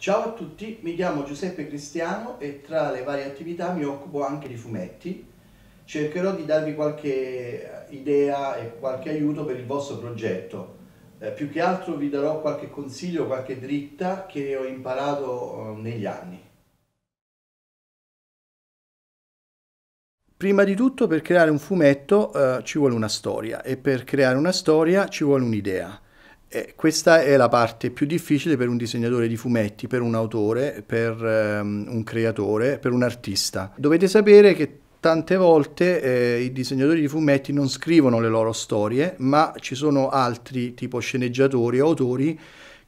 Ciao a tutti, mi chiamo Giuseppe Cristiano e tra le varie attività mi occupo anche di fumetti. Cercherò di darvi qualche eh, idea e qualche aiuto per il vostro progetto. Eh, più che altro vi darò qualche consiglio, qualche dritta che ho imparato eh, negli anni. Prima di tutto per creare un fumetto eh, ci vuole una storia e per creare una storia ci vuole un'idea. Eh, questa è la parte più difficile per un disegnatore di fumetti, per un autore, per um, un creatore, per un artista. Dovete sapere che tante volte eh, i disegnatori di fumetti non scrivono le loro storie, ma ci sono altri tipo sceneggiatori o autori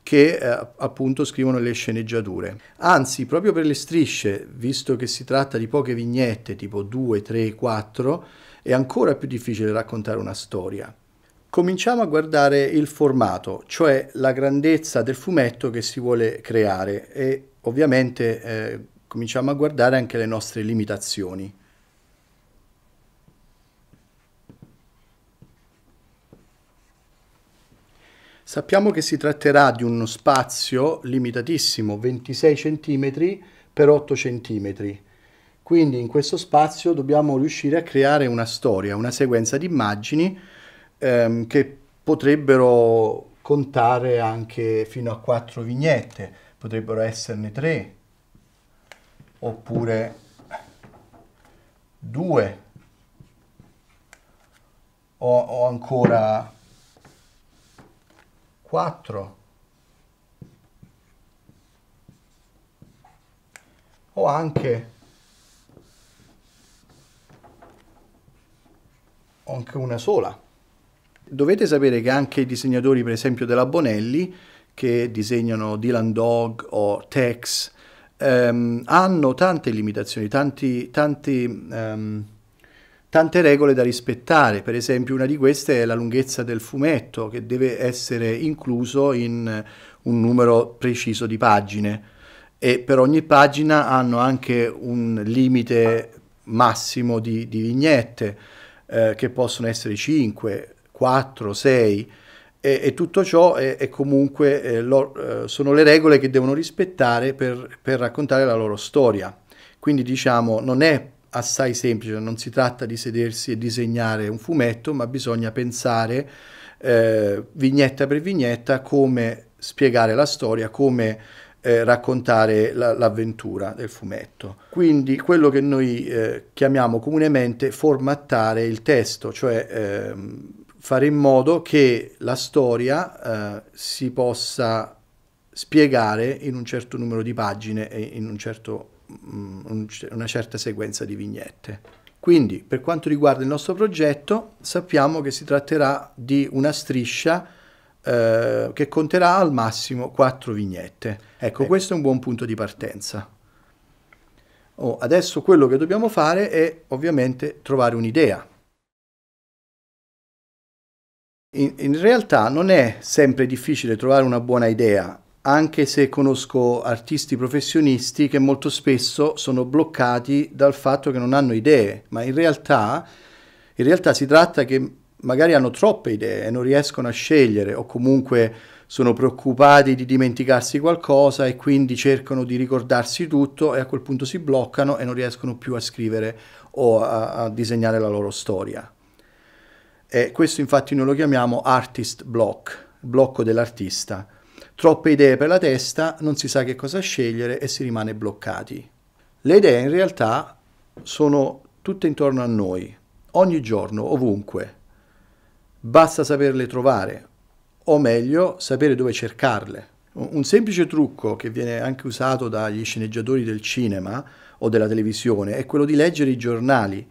che eh, appunto scrivono le sceneggiature. Anzi, proprio per le strisce, visto che si tratta di poche vignette, tipo 2, 3, 4, è ancora più difficile raccontare una storia cominciamo a guardare il formato, cioè la grandezza del fumetto che si vuole creare e ovviamente eh, cominciamo a guardare anche le nostre limitazioni. Sappiamo che si tratterà di uno spazio limitatissimo, 26 cm per 8 cm. Quindi in questo spazio dobbiamo riuscire a creare una storia, una sequenza di immagini ehm, che potrebbero contare anche fino a quattro vignette, potrebbero esserne tre, oppure due, o, o ancora quattro, o anche anche una sola. Dovete sapere che anche i disegnatori, per esempio, della Bonelli, che disegnano Dylan Dog o Tex, ehm, hanno tante limitazioni, tanti, tanti, ehm, tante regole da rispettare. Per esempio, una di queste è la lunghezza del fumetto, che deve essere incluso in un numero preciso di pagine. E per ogni pagina hanno anche un limite massimo di, di vignette, eh, che possono essere 5 4, 6 e, e tutto ciò è, è comunque eh, lo, eh, sono le regole che devono rispettare per, per raccontare la loro storia. Quindi diciamo non è assai semplice, non si tratta di sedersi e disegnare un fumetto, ma bisogna pensare eh, vignetta per vignetta come spiegare la storia, come eh, raccontare la, l'avventura del fumetto. Quindi quello che noi eh, chiamiamo comunemente formattare il testo, cioè ehm, fare in modo che la storia eh, si possa spiegare in un certo numero di pagine e in un certo, mh, mm, una certa sequenza di vignette. Quindi, per quanto riguarda il nostro progetto, sappiamo che si tratterà di una striscia eh, che conterà al massimo quattro vignette. Ecco, ecco, questo è un buon punto di partenza. Oh, adesso quello che dobbiamo fare è ovviamente trovare un'idea. In, in, realtà non è sempre difficile trovare una buona idea, anche se conosco artisti professionisti che molto spesso sono bloccati dal fatto che non hanno idee, ma in realtà, in realtà si tratta che magari hanno troppe idee e non riescono a scegliere o comunque sono preoccupati di dimenticarsi qualcosa e quindi cercano di ricordarsi tutto e a quel punto si bloccano e non riescono più a scrivere o a, a disegnare la loro storia. Eh, questo infatti noi lo chiamiamo artist block, blocco dell'artista. Troppe idee per la testa, non si sa che cosa scegliere e si rimane bloccati. Le idee in realtà sono tutte intorno a noi, ogni giorno, ovunque. Basta saperle trovare, o meglio, sapere dove cercarle. Un semplice trucco che viene anche usato dagli sceneggiatori del cinema o della televisione è quello di leggere i giornali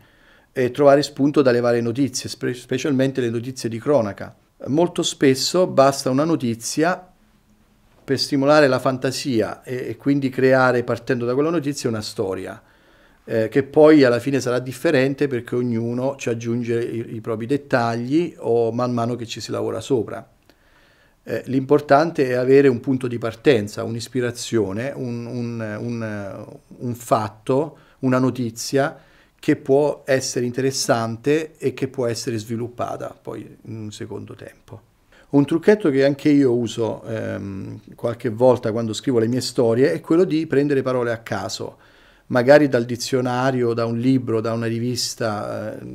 e trovare spunto dalle varie notizie, spe- specialmente le notizie di cronaca. Molto spesso basta una notizia per stimolare la fantasia e, e quindi creare, partendo da quella notizia, una storia. Eh, che poi alla fine sarà differente perché ognuno ci aggiunge i, i propri dettagli o man mano che ci si lavora sopra. Eh, l'importante è avere un punto di partenza, un'ispirazione, un, un, un, un fatto, una notizia che può essere interessante e che può essere sviluppata poi in un secondo tempo. Un trucchetto che anche io uso ehm, qualche volta quando scrivo le mie storie è quello di prendere parole a caso, magari dal dizionario, da un libro, da una rivista, eh,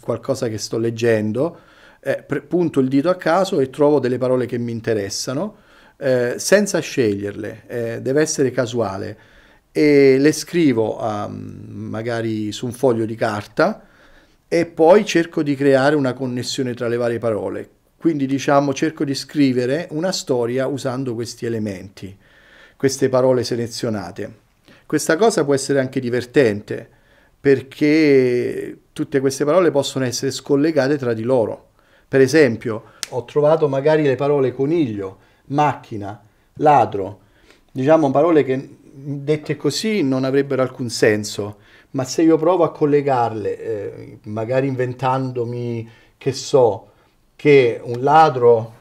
qualcosa che sto leggendo, eh, punto il dito a caso e trovo delle parole che mi interessano, eh, senza sceglierle, eh, deve essere casuale e le scrivo um, magari su un foglio di carta e poi cerco di creare una connessione tra le varie parole. Quindi diciamo cerco di scrivere una storia usando questi elementi, queste parole selezionate. Questa cosa può essere anche divertente perché tutte queste parole possono essere scollegate tra di loro. Per esempio, ho trovato magari le parole coniglio, macchina, ladro, diciamo parole che dette così non avrebbero alcun senso, ma se io provo a collegarle, eh, magari inventandomi che so che un ladro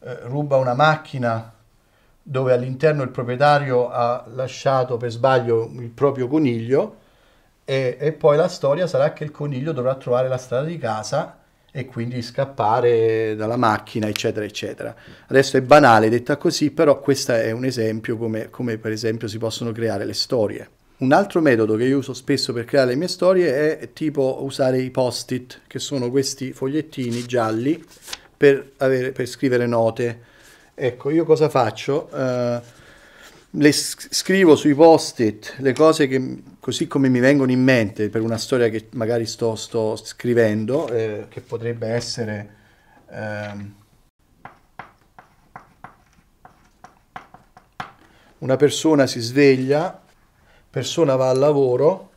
eh, ruba una macchina dove all'interno il proprietario ha lasciato per sbaglio il proprio coniglio e, e poi la storia sarà che il coniglio dovrà trovare la strada di casa e quindi scappare dalla macchina, eccetera, eccetera. Adesso è banale detta così, però questo è un esempio come, come per esempio si possono creare le storie. Un altro metodo che io uso spesso per creare le mie storie è tipo usare i post-it, che sono questi fogliettini gialli per, avere, per scrivere note. Ecco, io cosa faccio? Uh, le scrivo sui post-it le cose che così come mi vengono in mente per una storia che magari sto, sto scrivendo, eh, che potrebbe essere... Ehm, una persona si sveglia, persona va al lavoro,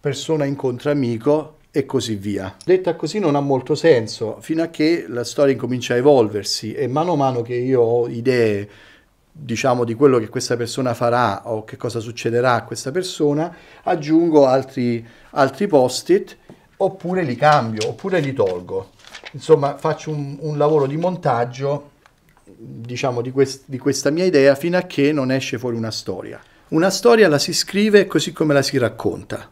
persona incontra amico e così via. Detta così non ha molto senso, fino a che la storia incomincia a evolversi e mano a mano che io ho idee diciamo di quello che questa persona farà o che cosa succederà a questa persona, aggiungo altri, altri post-it oppure li cambio, oppure li tolgo. Insomma, faccio un, un lavoro di montaggio diciamo di, quest di questa mia idea fino a che non esce fuori una storia. Una storia la si scrive così come la si racconta.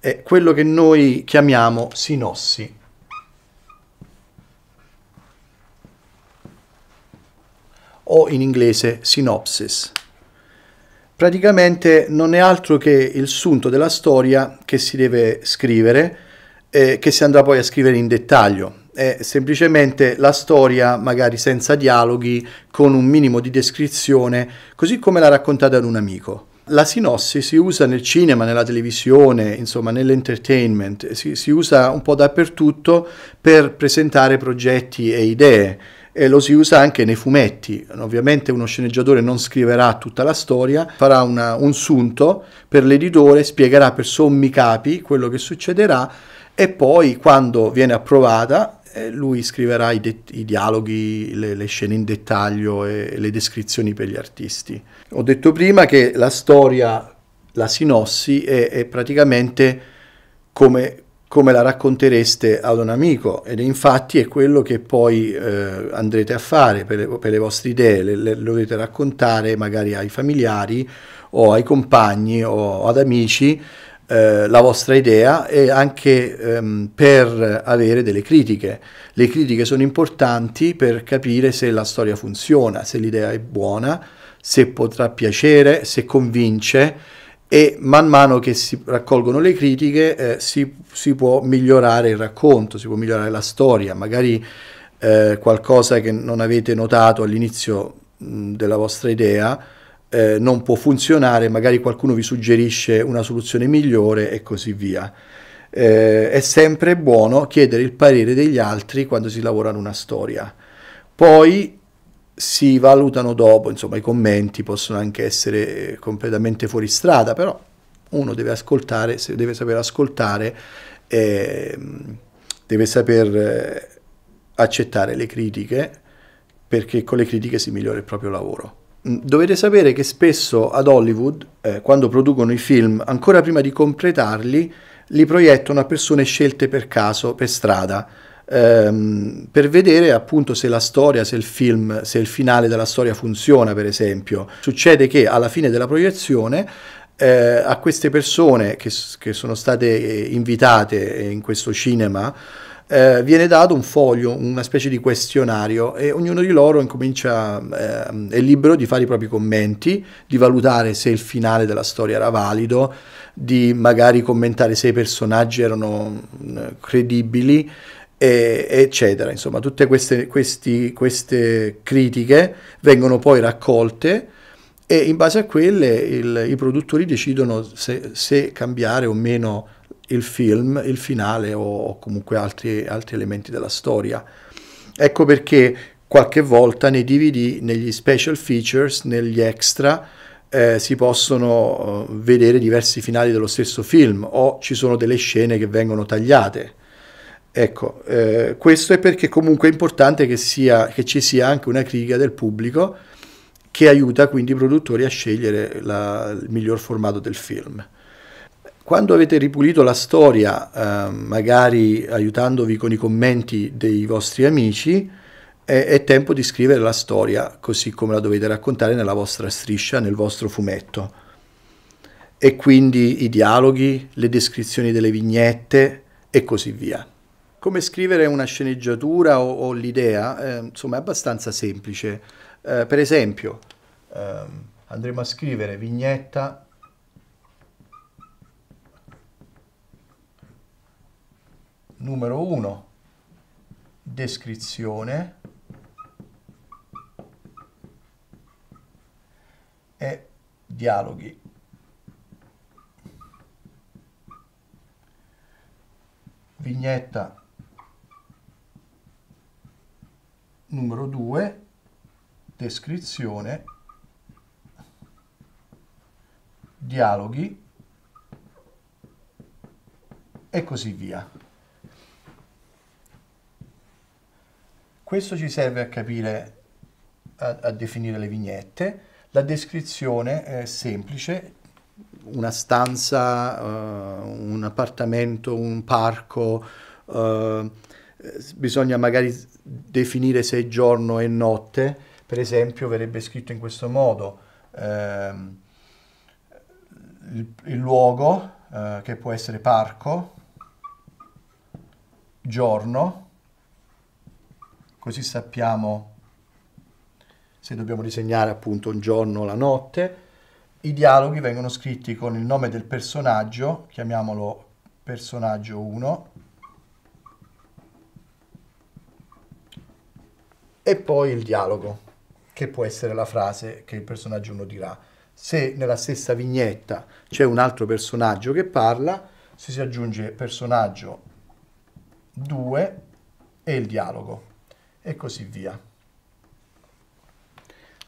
È quello che noi chiamiamo sinossi o in inglese sinopsis. Praticamente non è altro che il sunto della storia che si deve scrivere e eh, che si andrà poi a scrivere in dettaglio. È semplicemente la storia, magari senza dialoghi, con un minimo di descrizione, così come l'ha raccontata ad un amico. La sinossi si usa nel cinema, nella televisione, insomma nell'entertainment, si, si usa un po' dappertutto per presentare progetti e idee e lo si usa anche nei fumetti. Ovviamente uno sceneggiatore non scriverà tutta la storia, farà una, un sunto per l'editore, spiegherà per sommi capi quello che succederà e poi quando viene approvata eh, lui scriverà i, det- i dialoghi, le-, le, scene in dettaglio e le descrizioni per gli artisti. Ho detto prima che la storia, la sinossi è, è praticamente come come la raccontereste ad un amico ed infatti è quello che poi eh, andrete a fare per le, per le vostre idee, le, le, lo dovete raccontare magari ai familiari o ai compagni o ad amici eh, la vostra idea e anche ehm, per avere delle critiche. Le critiche sono importanti per capire se la storia funziona, se l'idea è buona, se potrà piacere, se convince e man mano che si raccolgono le critiche eh, si, si, può migliorare il racconto, si può migliorare la storia, magari eh, qualcosa che non avete notato all'inizio mh, della vostra idea eh, non può funzionare, magari qualcuno vi suggerisce una soluzione migliore e così via. Eh, è sempre buono chiedere il parere degli altri quando si lavora in una storia. Poi si valutano dopo, insomma i commenti possono anche essere eh, completamente fuori strada, però uno deve ascoltare, deve saper ascoltare, eh, deve saper eh, accettare le critiche, perché con le critiche si migliora il proprio lavoro. Mm, dovete sapere che spesso ad Hollywood, eh, quando producono i film, ancora prima di completarli, li proiettano a persone scelte per caso, per strada ehm, per vedere appunto se la storia, se il film, se il finale della storia funziona, per esempio. Succede che alla fine della proiezione eh, a queste persone che, che sono state eh, invitate eh, in questo cinema, eh, viene dato un foglio, una specie di questionario e ognuno di loro incomincia, eh, è libero di fare i propri commenti, di valutare se il finale della storia era valido, di magari commentare se i personaggi erano mh, mm, credibili e, eccetera. Insomma, tutte queste, questi, queste, critiche vengono poi raccolte e in base a quelle il, i produttori decidono se, se, cambiare o meno il film, il finale o, o comunque altri, altri elementi della storia. Ecco perché qualche volta nei DVD, negli special features, negli extra, eh, si possono eh, vedere diversi finali dello stesso film o ci sono delle scene che vengono tagliate. Ecco, eh, questo è perché comunque è importante che, sia, che, ci sia anche una critica del pubblico che aiuta quindi i produttori a scegliere la, il miglior formato del film. Quando avete ripulito la storia, eh, magari aiutandovi con i commenti dei vostri amici, è, è tempo di scrivere la storia così come la dovete raccontare nella vostra striscia, nel vostro fumetto e quindi i dialoghi, le descrizioni delle vignette e così via. Come scrivere una sceneggiatura o, o l'idea, eh, insomma, è abbastanza semplice. Eh, per esempio, ehm, andremo a scrivere vignetta numero 1, descrizione e dialoghi. Vignetta numero 2 descrizione dialoghi e così via questo ci serve a capire a, a definire le vignette la descrizione è semplice una stanza uh, un appartamento un parco uh, bisogna magari definire se è giorno e notte, per esempio verrebbe scritto in questo modo ehm, il, il, luogo eh, che può essere parco, giorno, così sappiamo se dobbiamo disegnare appunto un giorno o la notte. I dialoghi vengono scritti con il nome del personaggio, chiamiamolo personaggio 1, E poi il dialogo, che può essere la frase che il personaggio uno dirà. Se nella stessa vignetta c'è un altro personaggio che parla, se si aggiunge personaggio 2 e il dialogo, e così via.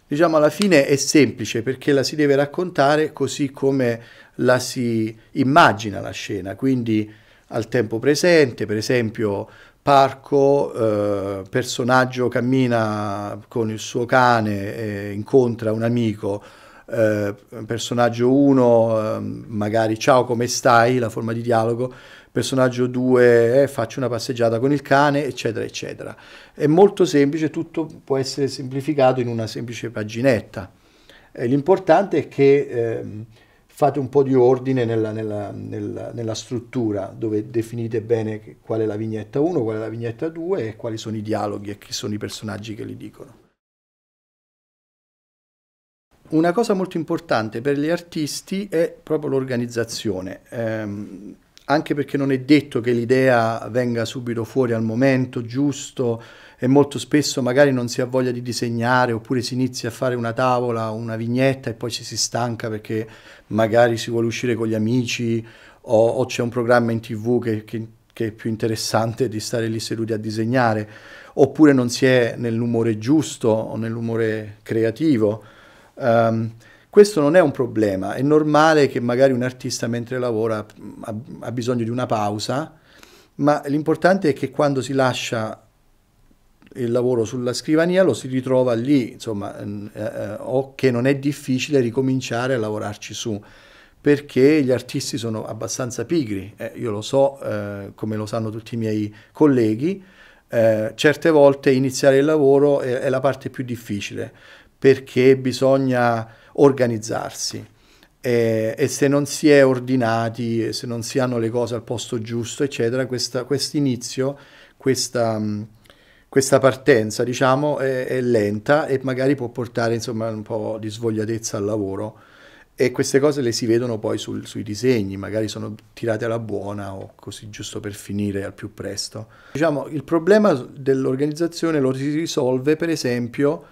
Diciamo alla fine è semplice perché la si deve raccontare così come la si immagina la scena, quindi al tempo presente, per esempio parco, eh, personaggio cammina con il suo cane e incontra un amico, eh, personaggio 1 ehm, magari ciao come stai, la forma di dialogo, personaggio 2 eh, faccio una passeggiata con il cane, eccetera, eccetera. È molto semplice, tutto può essere semplificato in una semplice paginetta. Eh, l'importante è che ehm, fate un po' di ordine nella, nella, nella, nella struttura dove definite bene qual è la vignetta 1, qual è la vignetta 2 e quali sono i dialoghi e chi sono i personaggi che li dicono. Una cosa molto importante per gli artisti è proprio l'organizzazione. Ehm, anche perché non è detto che l'idea venga subito fuori al momento giusto e molto spesso magari non si ha voglia di disegnare oppure si inizia a fare una tavola, una vignetta e poi ci si stanca perché magari si vuole uscire con gli amici o, o c'è un programma in tv che, che, che, è più interessante di stare lì seduti a disegnare oppure non si è nell'umore giusto o nell'umore creativo. Um, questo non è un problema, è normale che magari un artista mentre lavora ha, bisogno di una pausa, ma l'importante è che quando si lascia il lavoro sulla scrivania lo si ritrova lì, insomma, eh, eh, o che non è difficile ricominciare a lavorarci su perché gli artisti sono abbastanza pigri, eh, io lo so, eh, come lo sanno tutti i miei colleghi, eh, certe volte iniziare il lavoro è, è, la parte più difficile, perché bisogna organizzarsi. E, e, se non si è ordinati, se non si hanno le cose al posto giusto, eccetera, questo inizio, questa, mm, questa, partenza, diciamo, è, è, lenta e magari può portare, insomma, un po' di svogliatezza al lavoro. E queste cose le si vedono poi sul, sui disegni, magari sono tirate alla buona o così giusto per finire al più presto. Diciamo, il problema dell'organizzazione lo si risolve, per esempio,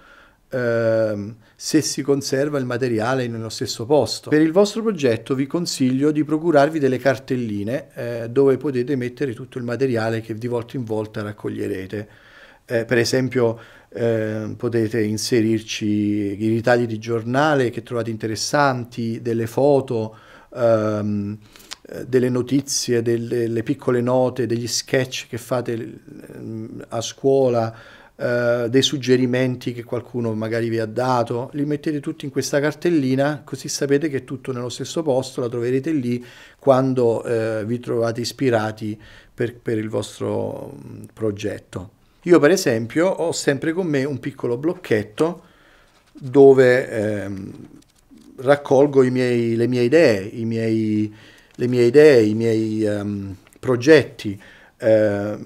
ehm, se si conserva il materiale nello stesso posto. Per il vostro progetto vi consiglio di procurarvi delle cartelline eh, dove potete mettere tutto il materiale che di volta in volta raccoglierete. Eh, per esempio eh, potete inserirci i ritagli di giornale che trovate interessanti, delle foto, ehm, delle notizie, delle piccole note, degli sketch che fate ehm, a scuola, eh, dei suggerimenti che qualcuno magari vi ha dato, li mettete tutti in questa cartellina così sapete che è tutto nello stesso posto, la troverete lì quando eh, vi trovate ispirati per, per il vostro progetto. Io per esempio ho sempre con me un piccolo blocchetto dove ehm, raccolgo miei, le mie idee, i miei, le mie idee, i miei um, progetti, eh,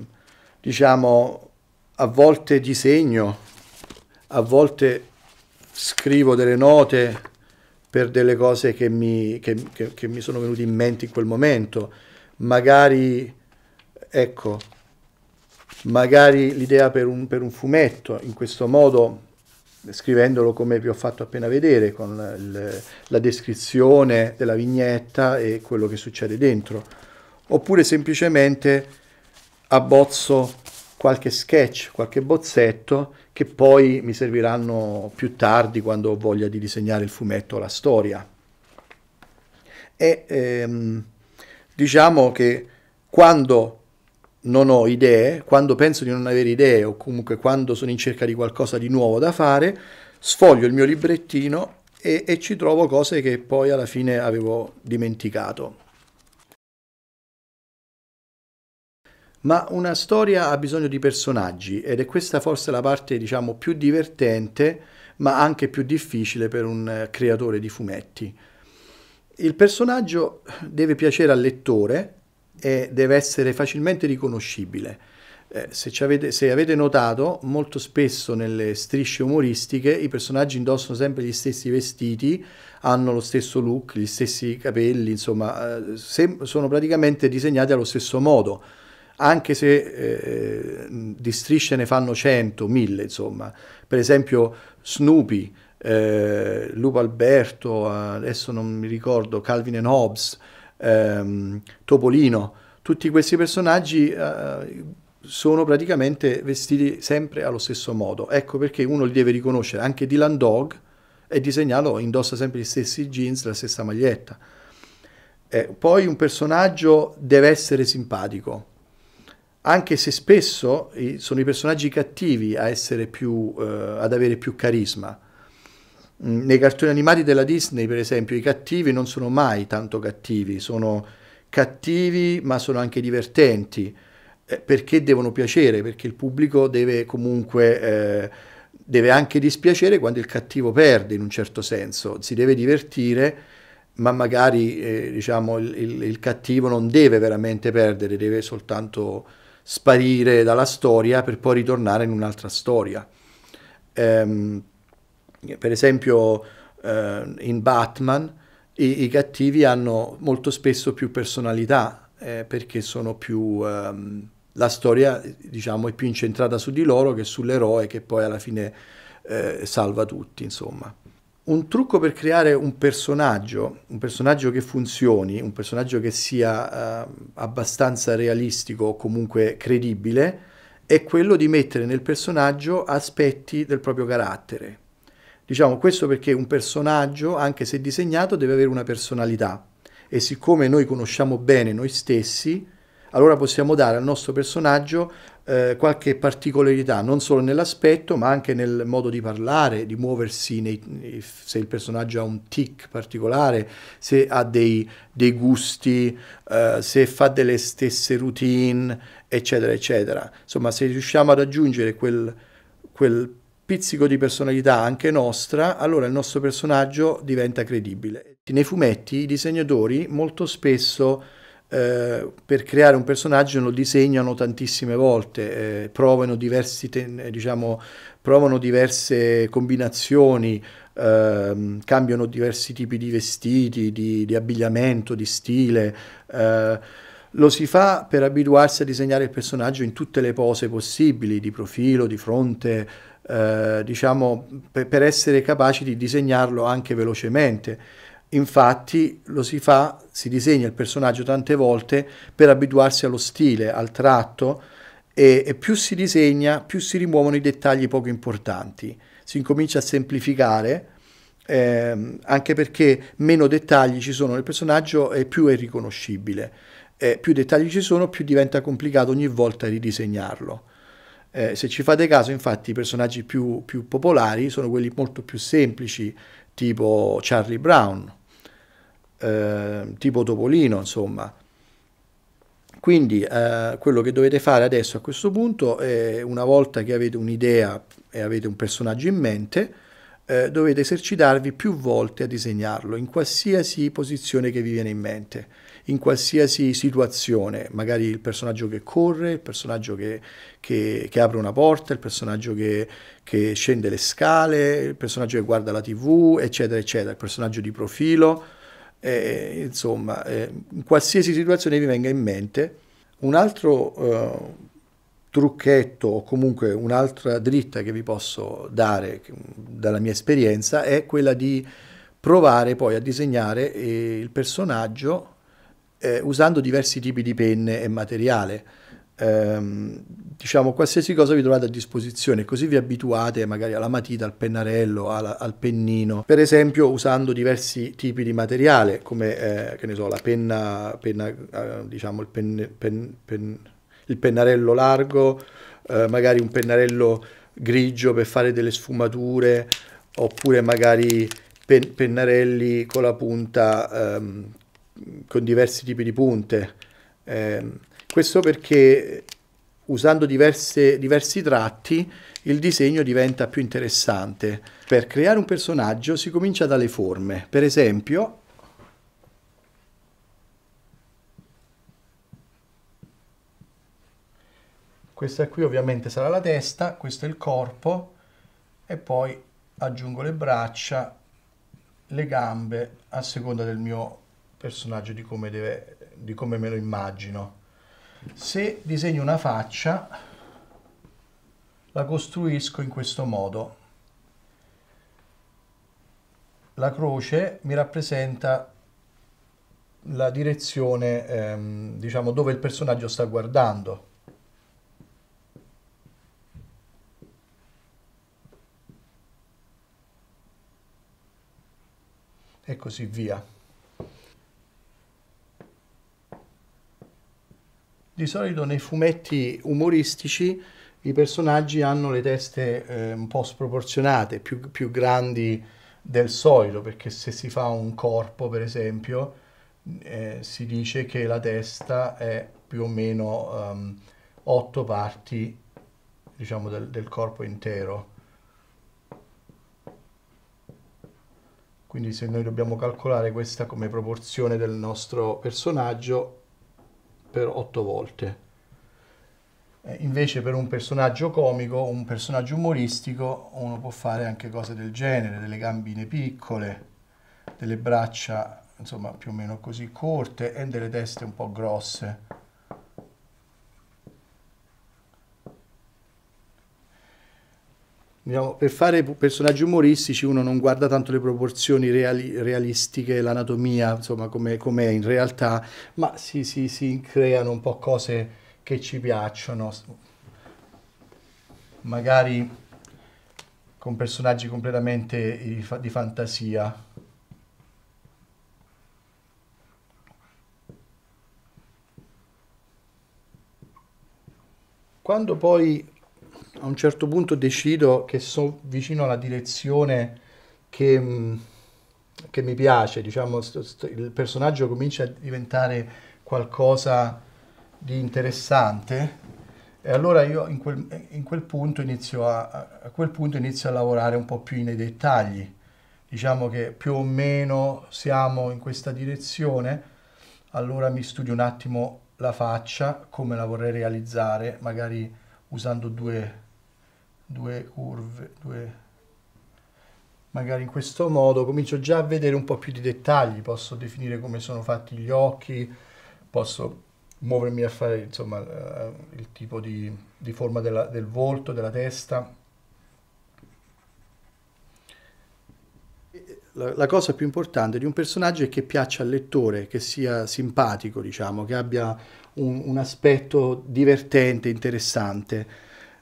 diciamo a volte disegno, a volte scrivo delle note per delle cose che mi, che, che, che mi sono venute in mente in quel momento. Magari, ecco, magari l'idea per un, per un fumetto, in questo modo scrivendolo come vi ho fatto appena vedere, con il, la descrizione della vignetta e quello che succede dentro, oppure semplicemente abbozzo qualche sketch, qualche bozzetto che poi mi serviranno più tardi quando ho voglia di disegnare il fumetto o la storia. E ehm, diciamo che quando non ho idee, quando penso di non avere idee o comunque quando sono in cerca di qualcosa di nuovo da fare, sfoglio il mio librettino e, e ci trovo cose che poi alla fine avevo dimenticato. ma una storia ha bisogno di personaggi ed è questa forse la parte diciamo più divertente ma anche più difficile per un eh, creatore di fumetti. Il personaggio deve piacere al lettore e deve essere facilmente riconoscibile. Eh, se, avete, se avete notato, molto spesso nelle strisce umoristiche i personaggi indossano sempre gli stessi vestiti, hanno lo stesso look, gli stessi capelli, insomma, eh, sono praticamente disegnati allo stesso modo anche se eh, di strisce ne fanno 100, 1000, insomma. Per esempio Snoopy, eh, Lupo Alberto, adesso non mi ricordo, Calvin and Hobbes, ehm, Topolino, tutti questi personaggi eh, sono praticamente vestiti sempre allo stesso modo. Ecco perché uno li deve riconoscere. Anche Dylan Dog è disegnato, indossa sempre gli stessi jeans, la stessa maglietta. Eh, poi un personaggio deve essere simpatico anche se spesso sono i personaggi cattivi più, eh, ad avere più carisma. Mm, nei cartoni animati della Disney, per esempio, i cattivi non sono mai tanto cattivi, sono cattivi ma sono anche divertenti, eh, perché devono piacere, perché il pubblico deve comunque... Eh, deve anche dispiacere quando il cattivo perde in un certo senso, si deve divertire, ma magari eh, diciamo, il, il, il, cattivo non deve veramente perdere, deve soltanto sparire dalla storia per poi ritornare in un'altra storia. Ehm, per esempio eh, in Batman i, i, cattivi hanno molto spesso più personalità eh, perché sono più... Ehm, la storia diciamo, è più incentrata su di loro che sull'eroe che poi alla fine eh, salva tutti, insomma un trucco per creare un personaggio, un personaggio che funzioni, un personaggio che sia eh, abbastanza realistico o comunque credibile, è quello di mettere nel personaggio aspetti del proprio carattere. Diciamo questo perché un personaggio, anche se disegnato, deve avere una personalità e siccome noi conosciamo bene noi stessi, allora possiamo dare al nostro personaggio eh, qualche particolarità, non solo nell'aspetto, ma anche nel modo di parlare, di muoversi, nei, eh, se il personaggio ha un tic particolare, se ha dei, dei gusti, eh, se fa delle stesse routine, eccetera, eccetera. Insomma, se riusciamo ad aggiungere quel, quel pizzico di personalità anche nostra, allora il nostro personaggio diventa credibile. Nei fumetti i disegnatori molto spesso eh, per creare un personaggio lo disegnano tantissime volte, eh, provano, diversi, eh, diciamo, provano, diverse combinazioni, eh, cambiano diversi tipi di vestiti, di, di abbigliamento, di stile. Eh, lo si fa per abituarsi a disegnare il personaggio in tutte le pose possibili, di profilo, di fronte, diciamo, per, per essere capaci di disegnarlo anche velocemente. Infatti lo si fa, si disegna il personaggio tante volte per abituarsi allo stile, al tratto e, e, più si disegna, più si rimuovono i dettagli poco importanti. Si incomincia a semplificare ehm, anche perché meno dettagli ci sono nel personaggio e più è riconoscibile. Eh, più dettagli ci sono, più diventa complicato ogni volta ridisegnarlo. Eh, se ci fate caso, infatti, i personaggi più, più popolari sono quelli molto più semplici, tipo Charlie Brown eh, tipo Topolino, insomma. Quindi eh, quello che dovete fare adesso a questo punto è, una volta che avete un'idea e avete un personaggio in mente, eh, dovete esercitarvi più volte a disegnarlo, in qualsiasi posizione che vi viene in mente, in qualsiasi situazione, magari il personaggio che corre, il personaggio che, che, che apre una porta, il personaggio che, che scende le scale, il personaggio che guarda la tv, eccetera, eccetera, il personaggio di profilo eh, insomma, eh, in qualsiasi situazione vi venga in mente. Un altro eh, trucchetto o comunque un'altra dritta che vi posso dare mm, dalla mia esperienza è quella di provare poi a disegnare eh, il personaggio eh, usando diversi tipi di penne e materiale ehm, diciamo qualsiasi cosa vi trovate a disposizione, così vi abituate magari alla matita, al pennarello, alla, al pennino, per esempio usando diversi tipi di materiale come eh, che ne so, la penna, penna eh, diciamo il, pen, pen, pen, il, pennarello largo, eh, magari un pennarello grigio per fare delle sfumature oppure magari pen, pennarelli con la punta ehm, con diversi tipi di punte. Ehm, questo perché usando diverse, diversi tratti il disegno diventa più interessante. Per creare un personaggio si comincia dalle forme. Per esempio, questa qui ovviamente sarà la testa, questo è il corpo e poi aggiungo le braccia, le gambe a seconda del mio personaggio, di come, deve, di come me lo immagino se disegno una faccia la costruisco in questo modo la croce mi rappresenta la direzione ehm, diciamo dove il personaggio sta guardando e così via Di solito nei fumetti umoristici i personaggi hanno le teste eh, un po' sproporzionate, più, più, grandi del solito, perché se si fa un corpo, per esempio, eh, si dice che la testa è più o meno um, otto parti diciamo, del, del corpo intero. Quindi se noi dobbiamo calcolare questa come proporzione del nostro personaggio, per otto volte. Eh, invece per un personaggio comico un personaggio umoristico uno può fare anche cose del genere, delle gambine piccole, delle braccia insomma più o meno così corte e delle teste un po' grosse. Diciamo, per fare personaggi umoristici uno non guarda tanto le proporzioni reali, realistiche, l'anatomia, insomma, come, è in realtà, ma si, si, si creano un po' cose che ci piacciono, magari con personaggi completamente di fantasia. Quando poi a un certo punto decido che sono vicino alla direzione che, mm, che mi piace, diciamo, st- st- il personaggio comincia a diventare qualcosa di interessante e allora io in quel, in quel punto inizio a, a quel punto inizio a lavorare un po' più nei dettagli. Diciamo che più o meno siamo in questa direzione, allora mi studio un attimo la faccia, come la vorrei realizzare, magari usando due due curve, due... magari in questo modo comincio già a vedere un po' più di dettagli, posso definire come sono fatti gli occhi, posso muovermi a fare insomma eh, il tipo di, di forma della, del volto, della testa. La, la, cosa più importante di un personaggio è che piaccia al lettore, che sia simpatico, diciamo, che abbia un, un aspetto divertente, interessante.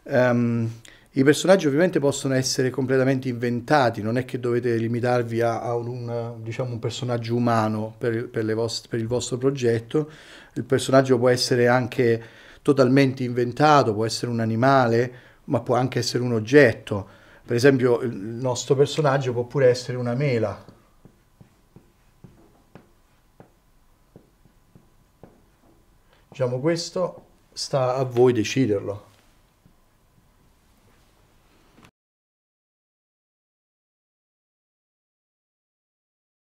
Um, i personaggi ovviamente possono essere completamente inventati, non è che dovete limitarvi a, a un, diciamo, un, personaggio umano per, per, vostre, per, il vostro progetto, il personaggio può essere anche totalmente inventato, può essere un animale, ma può anche essere un oggetto. Per esempio il nostro personaggio può pure essere una mela. Diciamo questo sta a voi deciderlo.